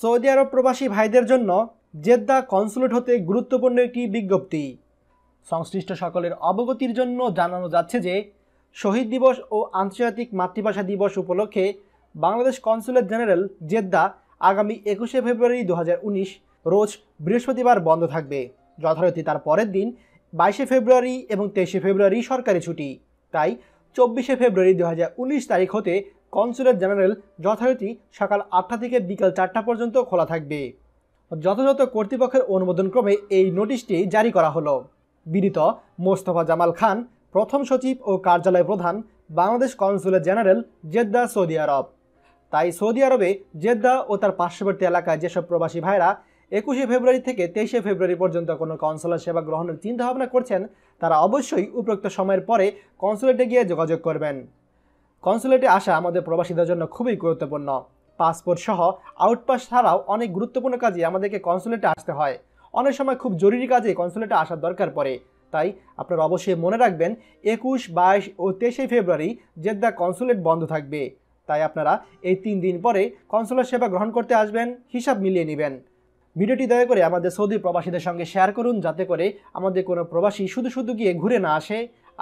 Saudi আরব প্রবাসী ভাইদের জন্য জেদ্দা কনসুলেট হতে গুরুত্বপূর্ণ একটি বিজ্ঞপ্তি সংশ্লিষ্ট সকলের অবগতির জন্য জানানো যাচ্ছে যে শহীদ দিবস ও আন্তর্জাতিক মাতৃভাষা দিবস উপলক্ষে বাংলাদেশ কনসুলেট জেনারেল জেদ্দা আগামী একুশে ফেব্রুয়ারি দু রোজ বৃহস্পতিবার বন্ধ থাকবে যথারীতি তার পরের দিন বাইশে ফেব্রুয়ারি এবং তেইশে ফেব্রুয়ারি সরকারি ছুটি তাই চব্বিশে ফেব্রুয়ারি দু তারিখ হতে কনসুলেট জেনারেল যথারীতি সকাল আটটা থেকে বিকাল চারটা পর্যন্ত খোলা থাকবে যথাযথ কর্তৃপক্ষের অনুমোদনক্রমে এই নোটিশটি জারি করা হলো বিদিত মোস্তফা জামাল খান প্রথম সচিব ও কার্যালয় প্রধান Bangladesh consulate general Jeddah Saudi Arab তাই সৌদি আরবে জেদ্দা ও তার পার্শ্ববর্তী এলাকায় যেসব প্রবাসী ভাইরা একুশে ফেব্রুয়ারি থেকে তেইশে ফেব্রুয়ারি পর্যন্ত কোনো কনসুলার সেবা গ্রহণের চিন্তাভাবনা করছেন তারা অবশ্যই উপরোক্ত সময়ের পরে কনসুলেটে গিয়ে যোগাযোগ করবেন কনসুলেটে আসা আমাদের প্রবাসীদের জন্য খুবই গুরুত্বপূর্ণ পাসপোর্ট সহ আউটপাস ছাড়াও অনেক গুরুত্বপূর্ণ কাজে আমাদেরকে কনসুলেটে আসতে হয় অনেক সময় খুব জরুরি কাজে কনসুলেটে আসার দরকার পড়ে তাই আপনারা অবশ্যই মনে রাখবেন একুশ বাইশ ও তেইশে ফেব্রুয়ারি জেদ্দা কনসুলেট বন্ধ থাকবে তাই আপনারা এই তিন দিন পরে কনসুলেট সেবা গ্রহণ করতে আসবেন হিসাব মিলিয়ে নেবেন ভিডিওটি দয়া করে আমাদের সৌদি প্রবাসীদের সঙ্গে শেয়ার করুন যাতে করে আমাদের কোনো প্রবাসী শুধু শুধু গিয়ে ঘুরে না আসে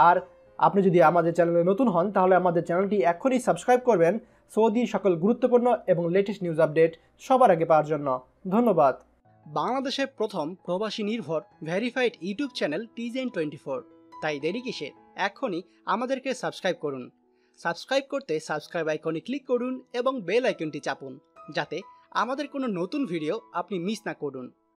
আর আপনি যদি আমাদের চ্যানেলে নতুন হন তাহলে আমাদের চ্যানেলটি এখনই সাবস্ক্রাইব করবেন সৌদির সকল গুরুত্বপূর্ণ এবং লেটেস্ট নিউজ আপডেট সবার আগে পাওয়ার জন্য ধন্যবাদ বাংলাদেশের প্রথম প্রবাসী নির্ভর ভেরিফাইড ইউটিউব চ্যানেল টিজেন টোয়েন্টি ফোর তাই দেরি কিসে এখনই আমাদেরকে সাবস্ক্রাইব করুন সাবস্ক্রাইব করতে সাবস্ক্রাইব আইকনে ক্লিক করুন এবং বেল আইকনটি চাপুন যাতে আমাদের কোনো নতুন ভিডিও আপনি মিস না করুন